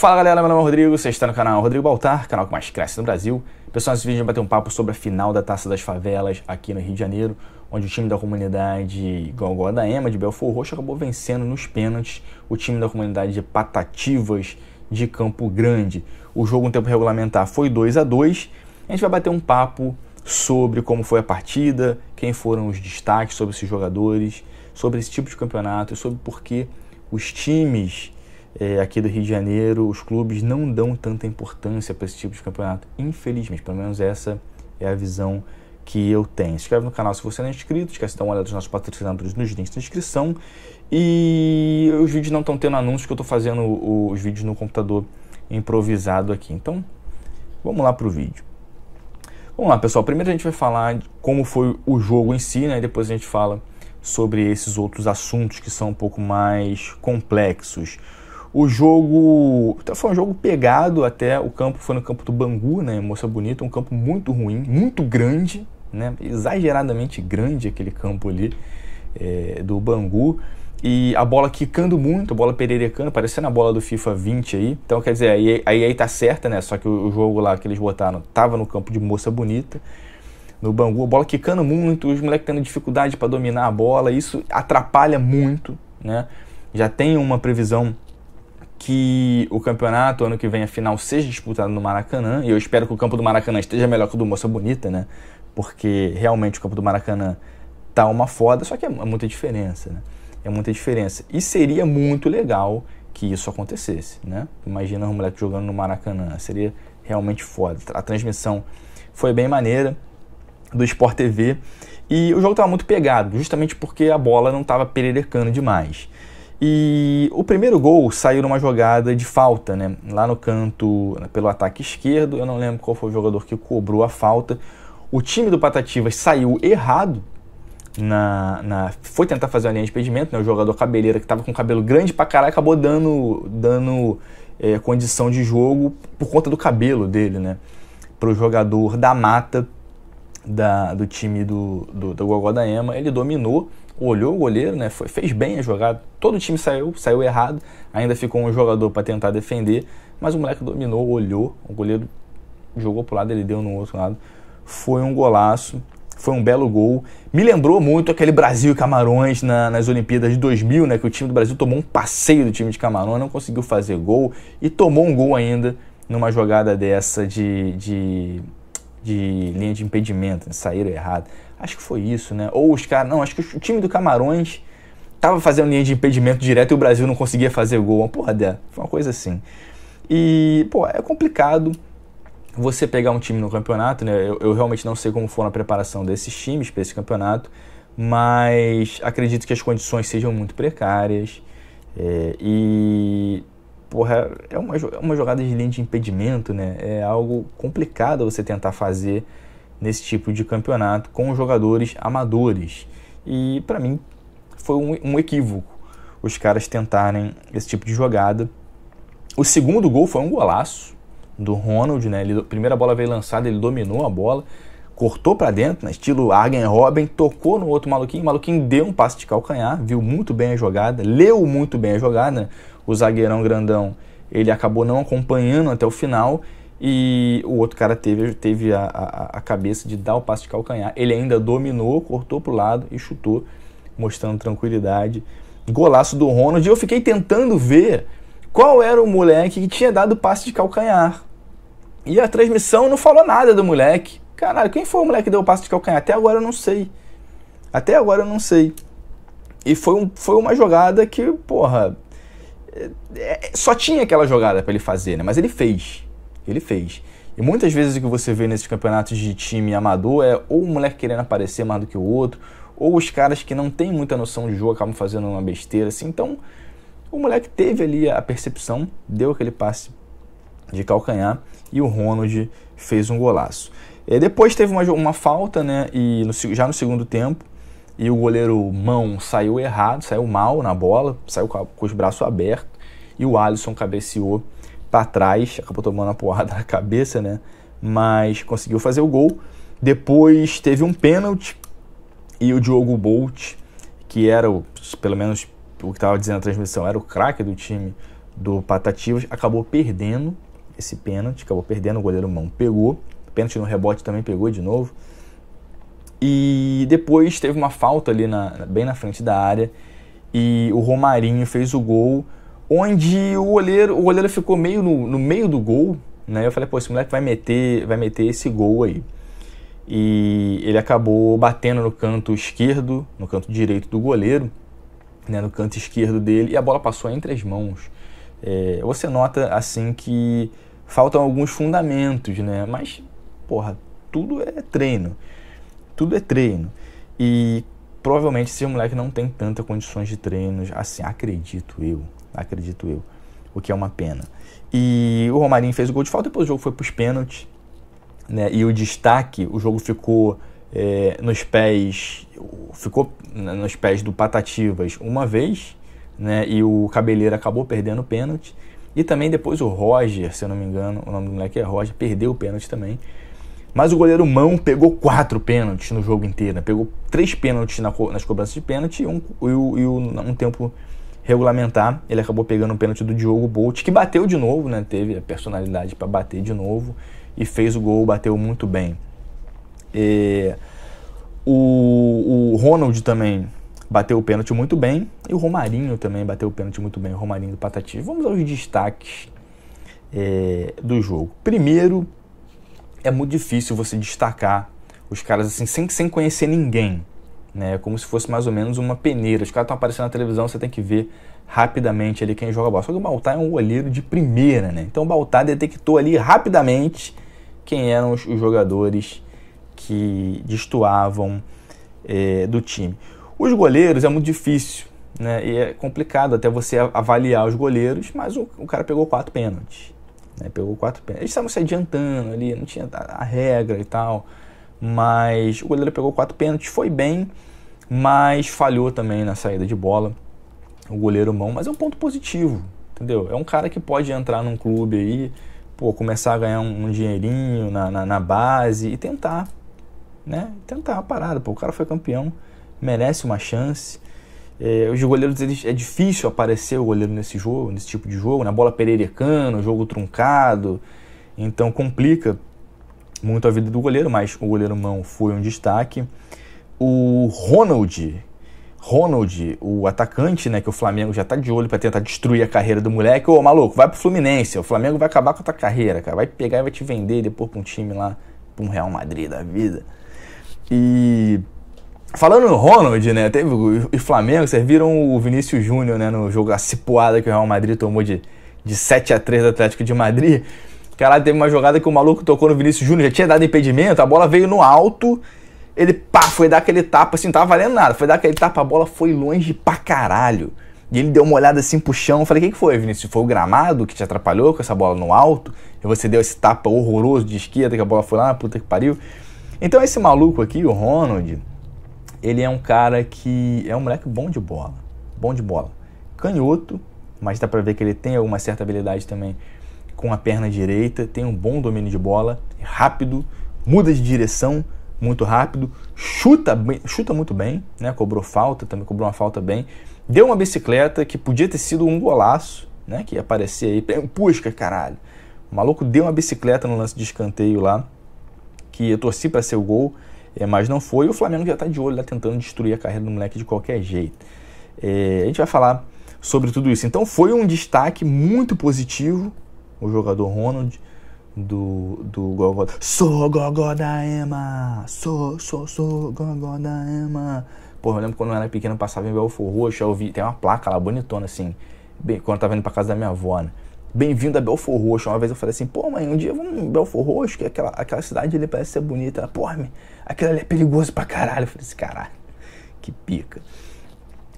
Fala galera, meu nome é Rodrigo, você está no canal Rodrigo Baltar, canal que mais cresce no Brasil. Pessoal, nesse vídeo a gente vai bater um papo sobre a final da Taça das Favelas aqui no Rio de Janeiro, onde o time da comunidade Gongó da Ema, de Belfort Roxo, acabou vencendo nos pênaltis o time da comunidade de Patativas de Campo Grande. O jogo no tempo regulamentar foi 2 a 2 a gente vai bater um papo sobre como foi a partida, quem foram os destaques sobre esses jogadores, sobre esse tipo de campeonato e sobre por que os times é, aqui do Rio de Janeiro, os clubes não dão tanta importância para esse tipo de campeonato. Infelizmente, pelo menos essa é a visão que eu tenho. Se inscreve no canal se você não é inscrito, esquece de dar uma olhada nos nossos patrocinadores nos links da inscrição. E os vídeos não estão tendo anúncios que eu estou fazendo os vídeos no computador improvisado aqui. Então, vamos lá para o vídeo. Vamos lá, pessoal. Primeiro a gente vai falar como foi o jogo em si, né? Depois a gente fala sobre esses outros assuntos que são um pouco mais complexos. O jogo então foi um jogo pegado até o campo, foi no campo do Bangu, né? Moça Bonita, um campo muito ruim, muito grande, né? Exageradamente grande aquele campo ali é, do Bangu. E a bola quicando muito, a bola pererecando, parecendo a bola do FIFA 20 aí. Então, quer dizer, aí aí, aí tá certa, né? Só que o, o jogo lá que eles botaram tava no campo de Moça Bonita no Bangu, a bola quicando muito, os moleques tendo dificuldade para dominar a bola, isso atrapalha muito, né? Já tem uma previsão que o campeonato, ano que vem, a final, seja disputado no Maracanã. E eu espero que o campo do Maracanã esteja melhor que o do Moça Bonita, né? Porque realmente o campo do Maracanã tá uma foda, só que é muita diferença, né? É muita diferença. E seria muito legal que isso acontecesse, né? Imagina um moleque jogando no Maracanã. Seria realmente foda. A transmissão foi bem maneira do Sport TV. E o jogo estava muito pegado, justamente porque a bola não estava pererecando demais. E o primeiro gol saiu numa jogada de falta, né? Lá no canto, pelo ataque esquerdo. Eu não lembro qual foi o jogador que cobrou a falta. O time do Patativas saiu errado. Na, na foi tentar fazer uma linha de impedimento, né? O jogador cabeleira que estava com cabelo grande pra caralho acabou dando, dando é, condição de jogo por conta do cabelo dele, né? Pro jogador da mata da, do time do, do, do Gogó da Ema. Ele dominou olhou o goleiro, né? Foi, fez bem a jogada. Todo o time saiu, saiu errado. Ainda ficou um jogador para tentar defender, mas o moleque dominou, olhou, o goleiro jogou pro lado, ele deu no outro lado. Foi um golaço, foi um belo gol. Me lembrou muito aquele Brasil e Camarões na, nas Olimpíadas de 2000, né? Que o time do Brasil tomou um passeio do time de Camarões, não conseguiu fazer gol e tomou um gol ainda numa jogada dessa de, de, de linha de impedimento, né, saíram errado. Acho que foi isso, né? Ou os caras. Não, acho que o time do Camarões tava fazendo linha de impedimento direto e o Brasil não conseguia fazer gol. Uma porra dela. Foi uma coisa assim. E, pô, é complicado você pegar um time no campeonato, né? Eu, eu realmente não sei como foi na preparação desses times para esse campeonato, mas acredito que as condições sejam muito precárias. É, e, porra, é uma, é uma jogada de linha de impedimento, né? É algo complicado você tentar fazer nesse tipo de campeonato com jogadores amadores. E para mim foi um, um, equívoco os caras tentarem esse tipo de jogada. O segundo gol foi um golaço do Ronald, né? Ele, a primeira bola veio lançada, ele dominou a bola, cortou para dentro, né? estilo Argen Robin, tocou no outro maluquinho, o maluquinho deu um passe de calcanhar, viu muito bem a jogada, leu muito bem a jogada, né? o zagueirão grandão, ele acabou não acompanhando até o final e o outro cara teve, teve a, a, a cabeça de dar o passe de calcanhar. Ele ainda dominou, cortou para o lado e chutou, mostrando tranquilidade. Golaço do Ronald. E eu fiquei tentando ver qual era o moleque que tinha dado o passe de calcanhar. E a transmissão não falou nada do moleque. Caralho, quem foi o moleque que deu o passe de calcanhar? Até agora eu não sei. Até agora eu não sei. E foi, um, foi uma jogada que, porra. É, é só tinha aquela jogada para ele fazer, né? Mas ele fez ele fez. E muitas vezes o que você vê nesses campeonatos de time amador é ou o moleque querendo aparecer mais do que o outro, ou os caras que não têm muita noção de jogo acabam fazendo uma besteira assim. Então, o moleque teve ali a percepção, deu aquele passe de calcanhar e o Ronald fez um golaço. E é, depois teve uma, uma falta, né? E no, já no segundo tempo, e o goleiro Mão saiu errado, saiu mal na bola, saiu com, os braços abertos e o Alisson cabeceou para trás, acabou tomando uma porrada na cabeça, né? Mas conseguiu fazer o gol. Depois teve um pênalti e o Diogo Bolt, que era o, pelo menos o que estava dizendo a transmissão, era o craque do time do Patativas, acabou perdendo esse pênalti, acabou perdendo, o goleiro mão pegou, pênalti no rebote também pegou de novo. E depois teve uma falta ali na, bem na frente da área e o Romarinho fez o gol onde o goleiro, o goleiro ficou meio no, no meio do gol, né? Eu falei, pô, esse moleque vai meter, vai meter esse gol aí. E ele acabou batendo no canto esquerdo, no canto direito do goleiro, né, no canto esquerdo dele, e a bola passou entre as mãos. É, você nota, assim, que faltam alguns fundamentos, né? Mas, porra, tudo é treino. Tudo é treino. E provavelmente esse moleque não tem tantas condições de treinos, assim, acredito eu, acredito eu, o que é uma pena. E o Romarinho fez o gol de falta, depois o jogo foi para os pênaltis, né? E o destaque, o jogo ficou é, nos pés, ficou né, nos pés do Patativas uma vez, né? E o cabeleiro acabou perdendo o pênalti. E também depois o Roger, se eu não me engano, o nome do moleque é Roger, perdeu o pênalti também. Mas o goleiro Mão pegou quatro pênaltis no jogo inteiro, né? pegou três pênaltis na co nas cobranças de pênalti e um, e, e um tempo regulamentar. Ele acabou pegando o um pênalti do Diogo Bolt, que bateu de novo, né? Teve a personalidade para bater de novo e fez o gol, bateu muito bem. E, o, o Ronald também bateu o pênalti muito bem e o Romarinho também bateu o pênalti muito bem, o Romarinho do Patati. Vamos aos destaques é, do jogo. Primeiro, é muito difícil você destacar os caras assim sem, sem conhecer ninguém né? como se fosse mais ou menos uma peneira. Os caras estão aparecendo na televisão, você tem que ver rapidamente ali quem joga bola. Só que o Baltar é um olheiro de primeira, né? Então o Baltar detectou ali rapidamente quem eram os, jogadores que destoavam é, do time. Os goleiros é muito difícil, né? E é complicado até você avaliar os goleiros, mas o, o cara pegou quatro pênaltis. Né? Pegou quatro pênaltis. Eles estavam se adiantando ali, não tinha a regra e tal mas o goleiro pegou quatro pênaltis, foi bem, mas falhou também na saída de bola. O goleiro mão, mas é um ponto positivo, entendeu? É um cara que pode entrar num clube aí, pô, começar a ganhar um, dinheirinho na, na, na, base e tentar, né? Tentar a parada, pô, o cara foi campeão, merece uma chance. É, os goleiros, eles, é difícil aparecer o goleiro nesse jogo, nesse tipo de jogo, na né? bola pererecana, jogo truncado, então complica muito a vida do goleiro, mas o goleiro Mão foi um destaque. O Ronald, Ronald, o atacante, né, que o Flamengo já tá de olho para tentar destruir a carreira do moleque. Ô, maluco, vai pro Fluminense, o Flamengo vai acabar com a tua carreira, cara. Vai pegar e vai te vender depois pra um time lá, pra um Real Madrid da vida. E falando no Ronald, né, teve o Flamengo, vocês viram o Vinícius Júnior, né, no jogo a cipuada que o Real Madrid tomou de de 7 a 3 do Atlético de Madrid. Caralho, teve uma jogada que o maluco tocou no Vinícius Júnior, já tinha dado impedimento, a bola veio no alto, ele pá, foi dar aquele tapa, assim, não tava valendo nada, foi dar aquele tapa, a bola foi longe pra caralho. E ele deu uma olhada assim pro chão, eu falei, o que, que foi, Vinícius? Foi o gramado que te atrapalhou com essa bola no alto? E você deu esse tapa horroroso de esquerda que a bola foi lá, puta que pariu. Então esse maluco aqui, o Ronald, ele é um cara que é um moleque bom de bola, bom de bola. Canhoto, mas dá pra ver que ele tem alguma certa habilidade também com a perna direita, tem um bom domínio de bola, rápido, muda de direção muito rápido, chuta, chuta muito bem, né? cobrou falta, também cobrou uma falta bem, deu uma bicicleta que podia ter sido um golaço, né? que ia aparecer aí, pusca, caralho. O maluco deu uma bicicleta no lance de escanteio lá, que eu torci para ser o gol, é, mas não foi. E o Flamengo já está de olho, lá tentando destruir a carreira do moleque de qualquer jeito. É, a gente vai falar sobre tudo isso. Então foi um destaque muito positivo o jogador Ronald do, do Gogó. Sou Gogoda Ema! Sou, sou, sou Gogoda Ema! Pô, eu lembro quando eu era pequeno, passava em Belfort Roxo, eu vi, tem uma placa lá bonitona assim, bem, quando eu tava indo pra casa da minha avó, né? Bem-vindo a Belfort Roxo. Uma vez eu falei assim, pô, mãe, um dia vamos em Belfort Roxo, que aquela, aquela cidade ali parece ser bonita. Ela, pô, mãe, aquilo ali é perigoso pra caralho. Eu falei assim, caralho, que pica.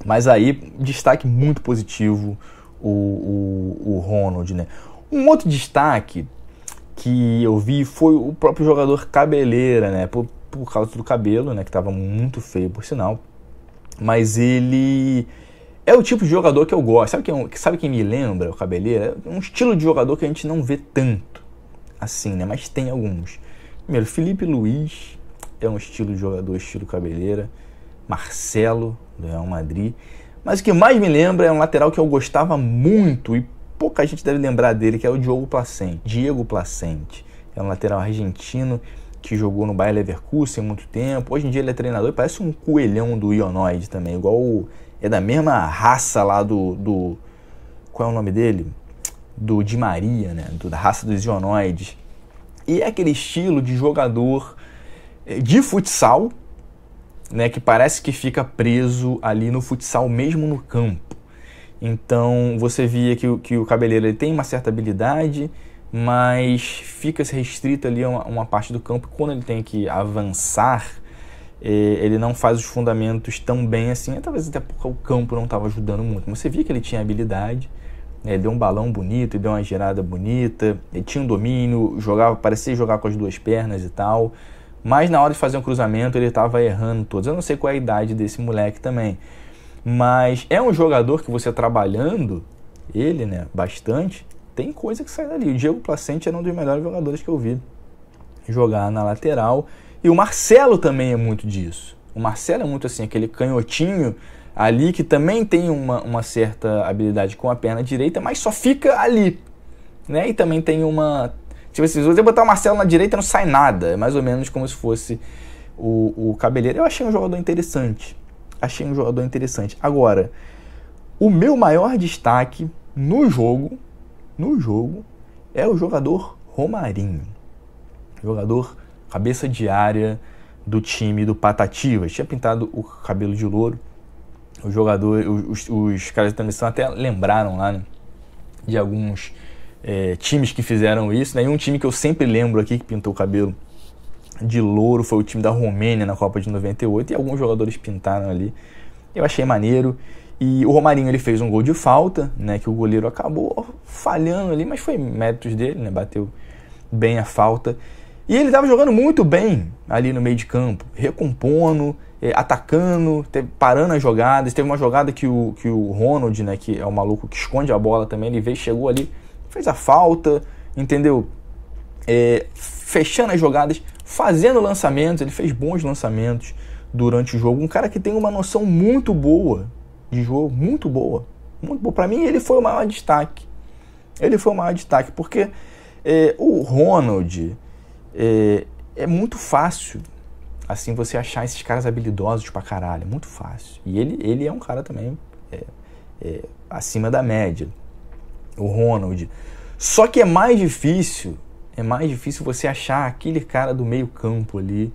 Mas aí, destaque muito positivo o, o, o Ronald, né? Um outro destaque que eu vi foi o próprio jogador cabeleira, né? Por, por causa do cabelo, né? Que estava muito feio, por sinal. Mas ele é o tipo de jogador que eu gosto. Sabe quem, sabe quem me lembra o cabeleira? É um estilo de jogador que a gente não vê tanto assim, né? Mas tem alguns. Primeiro, Felipe Luiz é um estilo de jogador, estilo cabeleira. Marcelo, do Real Madrid. Mas o que mais me lembra é um lateral que eu gostava muito e pouca gente deve lembrar dele, que é o Diogo Placente. Diego Placente, é um lateral argentino que jogou no Bayer Leverkusen muito tempo. Hoje em dia ele é treinador e parece um coelhão do Ionoide também, igual o, é da mesma raça lá do, do qual é o nome dele? Do Di Maria, né? Do, da raça dos Ionoides. E é aquele estilo de jogador eh, de futsal, né, que parece que fica preso ali no futsal mesmo no campo. Então você via que, que o cabeleiro ele tem uma certa habilidade, mas fica restrito ali a uma, uma parte do campo. Quando ele tem que avançar, eh, ele não faz os fundamentos tão bem assim, talvez até porque o campo não estava ajudando muito. Mas você via que ele tinha habilidade, né? deu um balão bonito, deu uma girada bonita, ele tinha um domínio, jogava, parecia jogar com as duas pernas e tal. Mas na hora de fazer um cruzamento ele estava errando todos. Eu não sei qual é a idade desse moleque também, mas é um jogador que você trabalhando ele, né, bastante, tem coisa que sai dali. O Diego Placente era um dos melhores jogadores que eu vi jogar na lateral. E o Marcelo também é muito disso. O Marcelo é muito assim, aquele canhotinho ali que também tem uma, uma certa habilidade com a perna direita, mas só fica ali. Né? E também tem uma. Tipo assim, se você botar o Marcelo na direita, não sai nada. É mais ou menos como se fosse o, o Cabeleiro. Eu achei um jogador interessante achei um jogador interessante. Agora, o meu maior destaque no jogo, no jogo, é o jogador Romarinho. Jogador cabeça de área do time do Patativas. Tinha pintado o cabelo de louro. O jogador, os, os caras da transmissão até lembraram lá né, de alguns é, times que fizeram isso. Né? E um time que eu sempre lembro aqui que pintou o cabelo de louro foi o time da Romênia na Copa de 98 e alguns jogadores pintaram ali. Eu achei maneiro. E o Romarinho ele fez um gol de falta, né, que o goleiro acabou falhando ali, mas foi méritos dele, né, bateu bem a falta. E ele estava jogando muito bem ali no meio de campo, recompondo, é, atacando, parando as jogadas. Teve uma jogada que o, que o Ronald, né, que é o maluco que esconde a bola também, ele veio, chegou ali, fez a falta, entendeu? É, fechando as jogadas fazendo lançamentos, ele fez bons lançamentos durante o jogo. Um cara que tem uma noção muito boa de jogo, muito boa. Muito boa. Para mim, ele foi o maior destaque. Ele foi o maior destaque, porque é, o Ronald é, é, muito fácil assim você achar esses caras habilidosos pra caralho. Muito fácil. E ele, ele é um cara também é, é acima da média. O Ronald. Só que é mais difícil é mais difícil você achar aquele cara do meio campo ali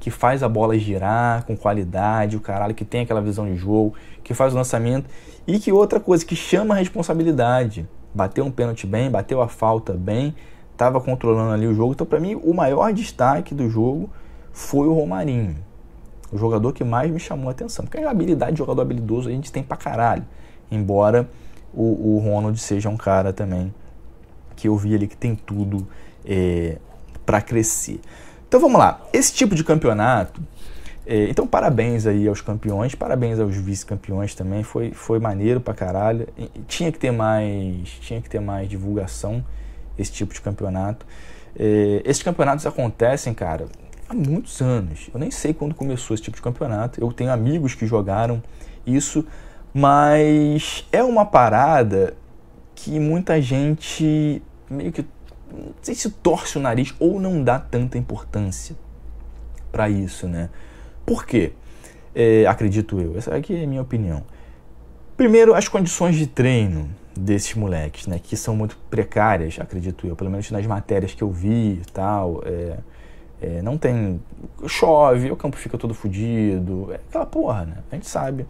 que faz a bola girar com qualidade, o caralho, que tem aquela visão de jogo, que faz o lançamento e que outra coisa, que chama a responsabilidade. Bateu um pênalti bem, bateu a falta bem, estava controlando ali o jogo. Então, para mim, o maior destaque do jogo foi o Romarinho. O jogador que mais me chamou a atenção. Porque a habilidade de jogador habilidoso a gente tem para caralho. Embora o, o Ronald seja um cara também que eu vi ali que tem tudo é, para crescer. Então vamos lá, esse tipo de campeonato. É, então parabéns aí aos campeões, parabéns aos vice-campeões também, foi, foi maneiro pra caralho. E, tinha que ter mais, tinha que ter mais divulgação esse tipo de campeonato. É, esses campeonatos acontecem, cara, há muitos anos. Eu nem sei quando começou esse tipo de campeonato. Eu tenho amigos que jogaram isso, mas é uma parada que muita gente meio que não sei se torce o nariz ou não dá tanta importância para isso, né? Por quê? É, acredito eu. Essa aqui é a minha opinião. Primeiro, as condições de treino desses moleques, né? Que são muito precárias, acredito eu. Pelo menos nas matérias que eu vi e tal. É, é, não tem... Chove, o campo fica todo fodido. É aquela porra, né? A gente sabe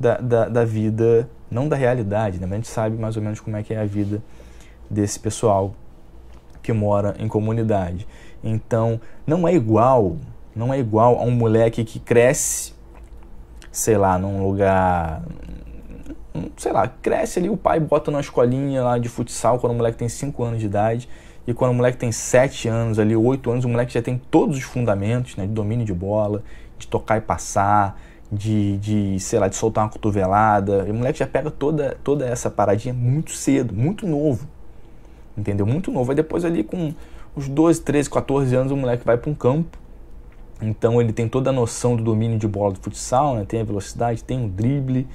da, da, da vida, não da realidade, né? Mas a gente sabe mais ou menos como é que é a vida desse pessoal que mora em comunidade. Então, não é igual, não é igual a um moleque que cresce, sei lá, num lugar hum, sei lá, cresce ali, o pai bota na escolinha lá de futsal quando o moleque tem 5 anos de idade. E quando o moleque tem 7 anos ali, 8 anos, o moleque já tem todos os fundamentos, né? De domínio de bola, de tocar e passar, de, de sei lá, de soltar uma cotovelada. o moleque já pega toda, toda essa paradinha muito cedo, muito novo entendeu? Muito novo. Aí depois ali com os 12, 13, 14 anos o moleque vai para um campo. Então ele tem toda a noção do domínio de bola do futsal, né? tem a velocidade, tem o drible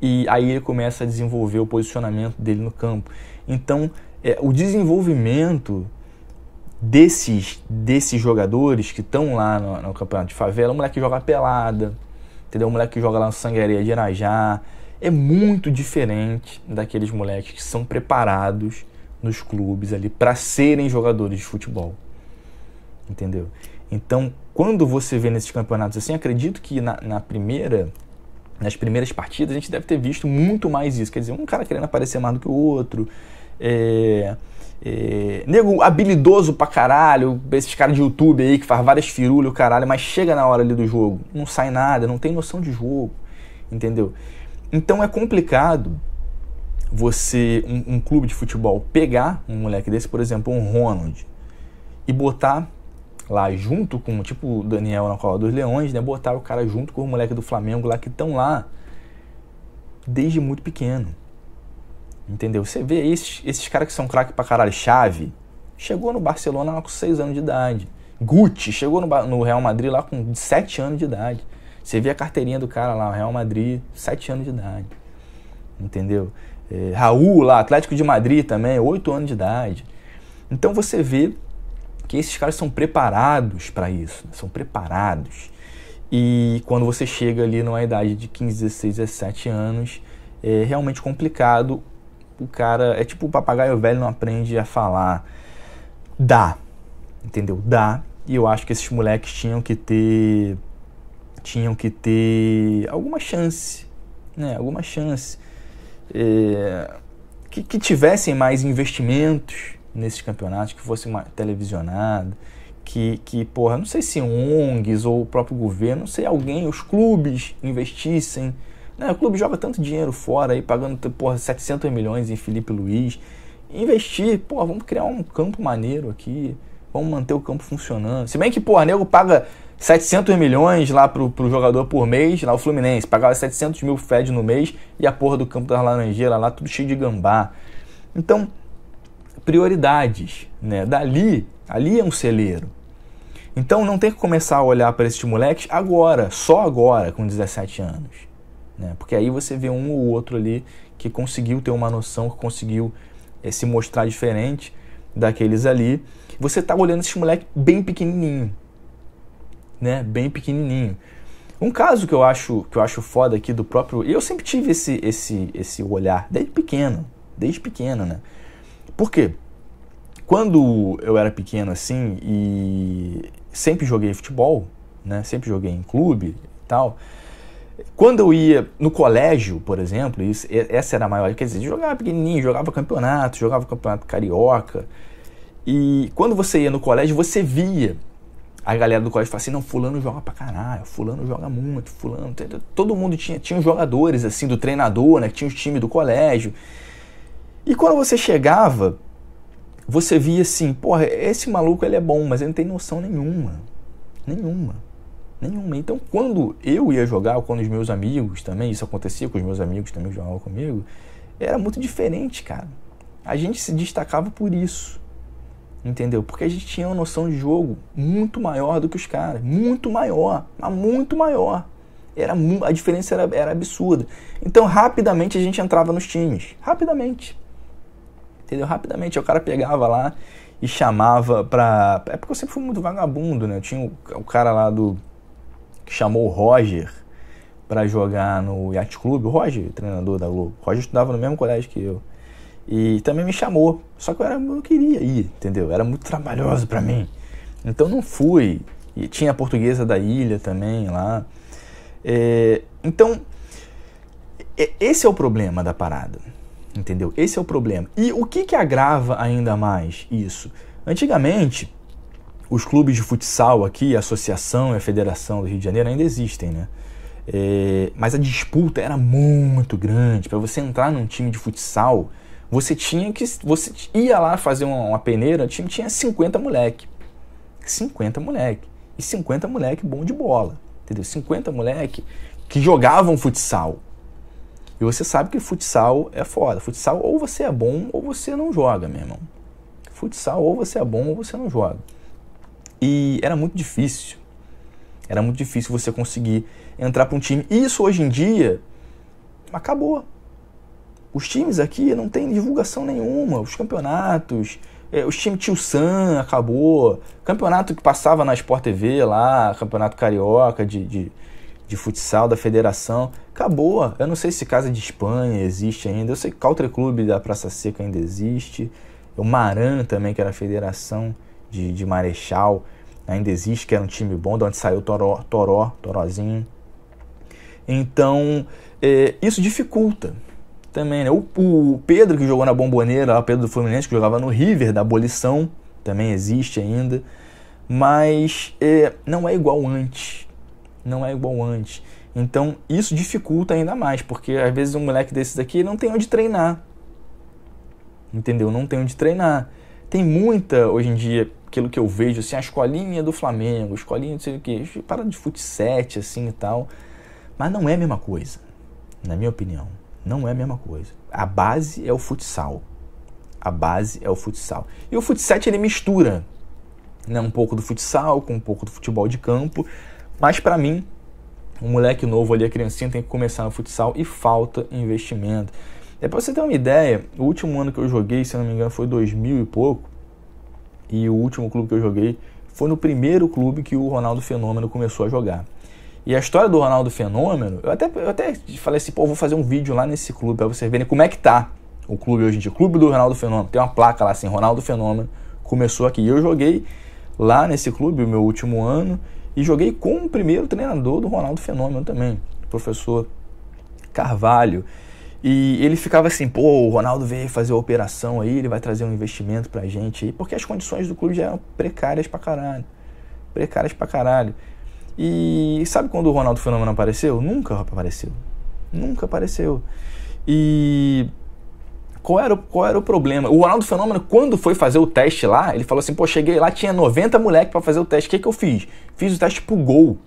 e aí ele começa a desenvolver o posicionamento dele no campo. Então é, o desenvolvimento desses, desses jogadores que estão lá no, no, campeonato de favela, o moleque joga pelada, entendeu? O moleque joga lá no Sangaria de Irajá, é muito diferente daqueles moleques que são preparados nos clubes ali para serem jogadores de futebol. Entendeu? Então, quando você vê nesses campeonatos assim, acredito que na, na primeira nas primeiras partidas a gente deve ter visto muito mais isso. Quer dizer, um cara querendo aparecer mais do que o outro. É, é, nego habilidoso pra caralho, esses caras de YouTube aí que faz várias firulhas, caralho, mas chega na hora ali do jogo, não sai nada, não tem noção de jogo, entendeu? Então é complicado você, um, um clube de futebol, pegar um moleque desse, por exemplo, um Ronald, e botar lá junto com, tipo, o Daniel na Cola dos Leões, né? Botar o cara junto com o moleque do Flamengo lá, que estão lá desde muito pequeno. Entendeu? Você vê esses, esses caras que são craque pra caralho. Chave chegou no Barcelona lá com 6 anos de idade. Gucci chegou no, no Real Madrid lá com 7 anos de idade. Você vê a carteirinha do cara lá, Real Madrid, 7 anos de idade. Entendeu? É, Raul lá, Atlético de Madrid também, 8 anos de idade. Então você vê que esses caras são preparados para isso, né? são preparados. E quando você chega ali numa idade de 15, 16, 17 anos, é realmente complicado. O cara é tipo o papagaio velho não aprende a falar. Dá, entendeu? Dá. E eu acho que esses moleques tinham que ter tinham que ter alguma chance, né? Alguma chance. É, que, que, tivessem mais investimentos nesses campeonatos, que fosse mais televisionado, que, que, porra, não sei se ONGs ou o próprio governo, não sei, alguém, os clubes investissem. Né? O clube joga tanto dinheiro fora aí, pagando, porra, 700 milhões em Felipe Luiz. Investir, porra, vamos criar um campo maneiro aqui, vamos manter o campo funcionando. Se bem que, porra, nego paga 700 milhões lá pro, pro jogador por mês, lá o Fluminense, pagava 700 mil Fed no mês e a porra do campo das Laranjeiras lá, tudo cheio de gambá. Então, prioridades, né? Dali, ali é um celeiro. Então não tem que começar a olhar para esses moleques agora, só agora, com 17 anos. Né? Porque aí você vê um ou outro ali que conseguiu ter uma noção, que conseguiu é, se mostrar diferente daqueles ali. Você tá olhando esses moleques bem pequenininho né, bem pequenininho. Um caso que eu acho que eu acho foda aqui do próprio, eu sempre tive esse esse esse olhar desde pequeno, desde pequeno, né? Por quê? Quando eu era pequeno assim e sempre joguei futebol, né? Sempre joguei em clube e tal. Quando eu ia no colégio, por exemplo, isso, essa era a maior, quer dizer, jogava pequenininho, jogava campeonato, jogava campeonato carioca. E quando você ia no colégio, você via a galera do colégio fala assim, não, fulano joga pra caralho, fulano joga muito, fulano. Todo mundo tinha, tinha jogadores, assim, do treinador, né? Tinha os time do colégio. E quando você chegava, você via assim, porra, esse maluco ele é bom, mas ele não tem noção nenhuma. Nenhuma. Nenhuma. Então quando eu ia jogar, quando os meus amigos também, isso acontecia com os meus amigos também jogavam comigo, era muito diferente, cara. A gente se destacava por isso. Entendeu? Porque a gente tinha uma noção de jogo muito maior do que os caras. Muito maior. Mas muito maior. Era, a diferença era, era absurda. Então, rapidamente a gente entrava nos times. Rapidamente. Entendeu? Rapidamente. O cara pegava lá e chamava pra. É porque eu sempre fui muito vagabundo, né? Eu tinha o, o cara lá do. que chamou o Roger para jogar no Yacht Clube. O Roger, treinador da Globo. O Roger estudava no mesmo colégio que eu. E também me chamou. Só que eu, era, eu não queria ir, entendeu? Era muito trabalhoso para mim. Então não fui. E tinha a portuguesa da ilha também lá. É, então, é, esse é o problema da parada. Entendeu? Esse é o problema. E o que, que agrava ainda mais isso? Antigamente, os clubes de futsal aqui, a associação e a federação do Rio de Janeiro ainda existem, né? É, mas a disputa era muito grande. Para você entrar num time de futsal, você tinha que. Você ia lá fazer uma, uma peneira, tinha, tinha 50 moleque. 50 moleque. E 50 moleque bom de bola. Entendeu? 50 moleque que jogavam futsal. E você sabe que futsal é foda. Futsal ou você é bom ou você não joga, meu irmão. Futsal ou você é bom ou você não joga. E era muito difícil. Era muito difícil você conseguir entrar para um time. Isso hoje em dia acabou. Os times aqui não tem divulgação nenhuma, os campeonatos. É, os times Tio Sam acabou. Campeonato que passava na Sport TV lá, campeonato carioca de, de, de futsal da federação. Acabou. Eu não sei se Casa de Espanha existe ainda. Eu sei que Caltre Clube da Praça Seca ainda existe. O Maran também, que era a federação de, de Marechal, ainda existe, que era um time bom, de onde saiu Toró, Toró Torozinho. Então, é, isso dificulta também, né? O, o Pedro que jogou na Bomboneira, o Pedro do Fluminense que jogava no River da Abolição, também existe ainda. Mas é, não é igual antes. Não é igual antes. Então isso dificulta ainda mais, porque às vezes um moleque desses aqui não tem onde treinar. Entendeu? Não tem onde treinar. Tem muita, hoje em dia, aquilo que eu vejo, assim, a escolinha do Flamengo, escolinha de sei o que, para de fut assim e tal. Mas não é a mesma coisa, na minha opinião. Não é a mesma coisa. A base é o futsal. A base é o futsal. E o futsal ele mistura né, um pouco do futsal com um pouco do futebol de campo. Mas para mim, um moleque novo ali, a criancinha, tem que começar no futsal e falta investimento. É para você ter uma ideia, o último ano que eu joguei, se não me engano, foi 2000 e pouco. E o último clube que eu joguei foi no primeiro clube que o Ronaldo Fenômeno começou a jogar. E a história do Ronaldo Fenômeno, eu até, eu até falei assim, pô, vou fazer um vídeo lá nesse clube para vocês verem como é que tá o clube hoje em dia. Clube do Ronaldo Fenômeno. Tem uma placa lá assim, Ronaldo Fenômeno. Começou aqui. E eu joguei lá nesse clube o meu último ano e joguei com o primeiro treinador do Ronaldo Fenômeno também, professor Carvalho. E ele ficava assim, pô, o Ronaldo veio fazer a operação aí, ele vai trazer um investimento pra gente aí, porque as condições do clube já eram precárias pra caralho. Precárias pra caralho. E sabe quando o Ronaldo Fenômeno apareceu? Nunca apareceu. Nunca apareceu. E qual era, o, qual era o problema? O Ronaldo Fenômeno, quando foi fazer o teste lá, ele falou assim: pô, cheguei lá, tinha 90 moleques para fazer o teste. O que, que eu fiz? Fiz o teste pro gol.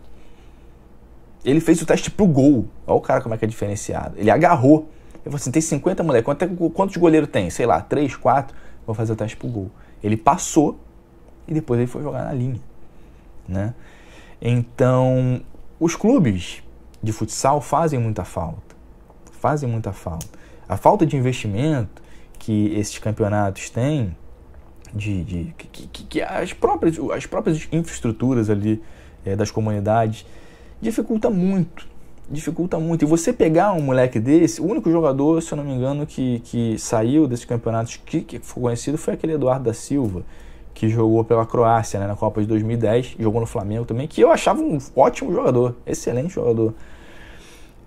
Ele fez o teste pro gol. Olha o cara como é que é diferenciado. Ele agarrou. Ele falou assim: tem 50 moleques. Quanto, é quantos goleiros tem? Sei lá, 3, 4. Vou fazer o teste pro gol. Ele passou e depois ele foi jogar na linha. Né? Então, os clubes de futsal fazem muita falta. Fazem muita falta. A falta de investimento que esses campeonatos têm, de, de que, que, que, as, próprias, as próprias infraestruturas ali é, das comunidades, dificulta muito. Dificulta muito. E você pegar um moleque desse, o único jogador, se eu não me engano, que, que saiu desses campeonatos que, que foi conhecido foi aquele Eduardo da Silva que jogou pela Croácia né, na Copa de 2010, jogou no Flamengo também, que eu achava um ótimo jogador, excelente jogador.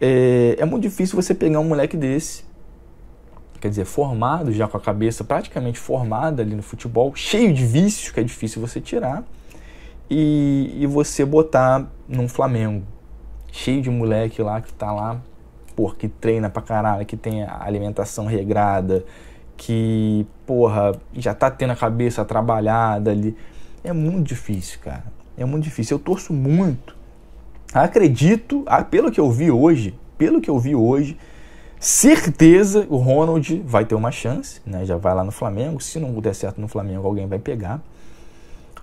É, é muito difícil você pegar um moleque desse, quer dizer, formado, já com a cabeça praticamente formada ali no futebol, cheio de vícios que é difícil você tirar, e, e você botar num Flamengo, cheio de moleque lá que tá lá, pô, que treina pra caralho, que tem alimentação regrada, que, porra, já tá tendo a cabeça trabalhada ali. É muito difícil, cara. É muito difícil. Eu torço muito. Acredito, ah, pelo que eu vi hoje, pelo que eu vi hoje, certeza o Ronald vai ter uma chance, né? Já vai lá no Flamengo. Se não der certo no Flamengo, alguém vai pegar.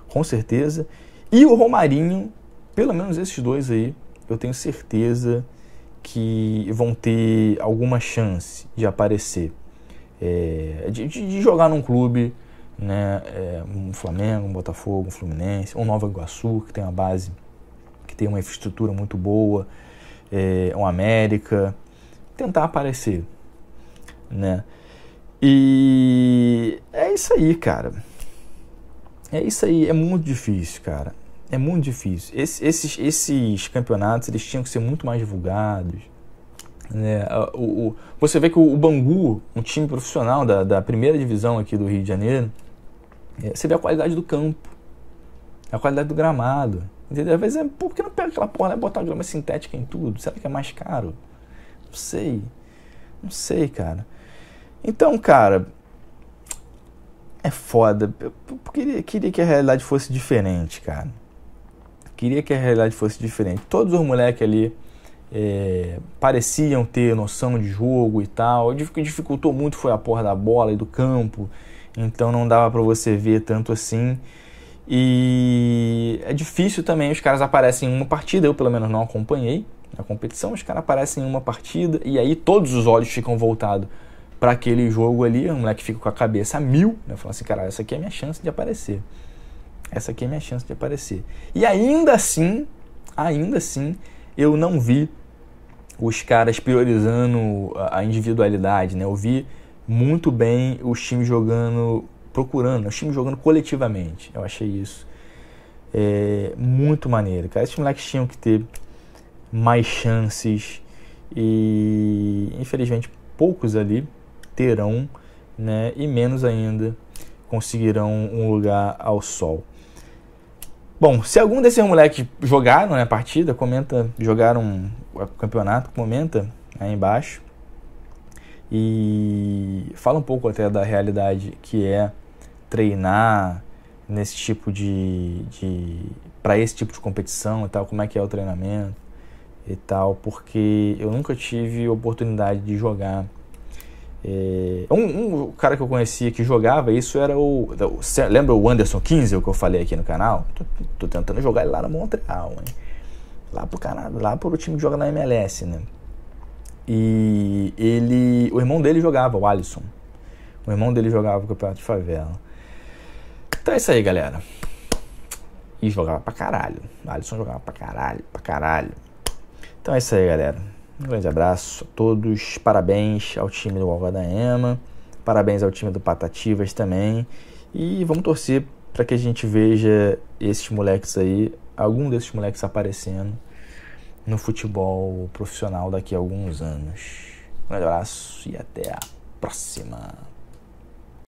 Com certeza. E o Romarinho, pelo menos esses dois aí, eu tenho certeza que vão ter alguma chance de aparecer é, de, de, jogar num clube, né, é, um Flamengo, um Botafogo, um Fluminense, um Nova Iguaçu, que tem uma base, que tem uma infraestrutura muito boa, é, um América, tentar aparecer, né? E é isso aí, cara. É isso aí, é muito difícil, cara. É muito difícil. Esse, esses, esses campeonatos eles tinham que ser muito mais divulgados é, o, o, você vê que o, o Bangu, um time profissional da, da, primeira divisão aqui do Rio de Janeiro, é, você vê a qualidade do campo, a qualidade do gramado. Entendeu? Às vezes é, por que não pega aquela porra e né, botar grama sintética em tudo? Será que é mais caro? Não sei. Não sei, cara. Então, cara, é foda. Eu, eu queria, queria que a realidade fosse diferente, cara. Queria que a realidade fosse diferente. Todos os moleques ali é, pareciam ter noção de jogo e tal. O que dificultou muito foi a porra da bola e do campo, então não dava para você ver tanto assim. E é difícil também, os caras aparecem em uma partida, eu pelo menos não acompanhei a competição, os caras aparecem em uma partida e aí todos os olhos ficam voltados para aquele jogo ali, o moleque fica com a cabeça a mil, né? Fala assim, cara, essa aqui é a minha chance de aparecer. Essa aqui é a minha chance de aparecer. E ainda assim, ainda assim, eu não vi os caras priorizando a individualidade, né? Eu vi muito bem os times jogando, procurando, os times jogando coletivamente. Eu achei isso é, muito maneiro, cara. Esses moleques tinham que ter mais chances e, infelizmente, poucos ali terão, né? E menos ainda conseguirão um lugar ao sol. Bom, se algum desses moleques jogaram né, a partida, comenta, jogaram o campeonato, comenta aí embaixo. E fala um pouco até da realidade que é treinar nesse tipo de. de para esse tipo de competição e tal, como é que é o treinamento e tal, porque eu nunca tive oportunidade de jogar é, um, um, cara que eu conhecia que jogava isso era o. Lembra o Anderson Kinzel que eu falei aqui no canal? Tô, tô tentando jogar ele lá no Montreal, hein? Lá pro, cara, lá pro time que joga na MLS, né? E ele. O irmão dele jogava, o Alisson. O irmão dele jogava o campeonato de favela. Então é isso aí, galera. E jogava pra caralho. O Alisson jogava pra caralho, pra caralho. Então é isso aí, galera. Um grande abraço a todos. Parabéns ao time do Alvadaema. Parabéns ao time do Patativas também. E vamos torcer para que a gente veja esses moleques aí, algum desses moleques aparecendo no futebol profissional daqui a alguns anos. Um abraço e até a próxima.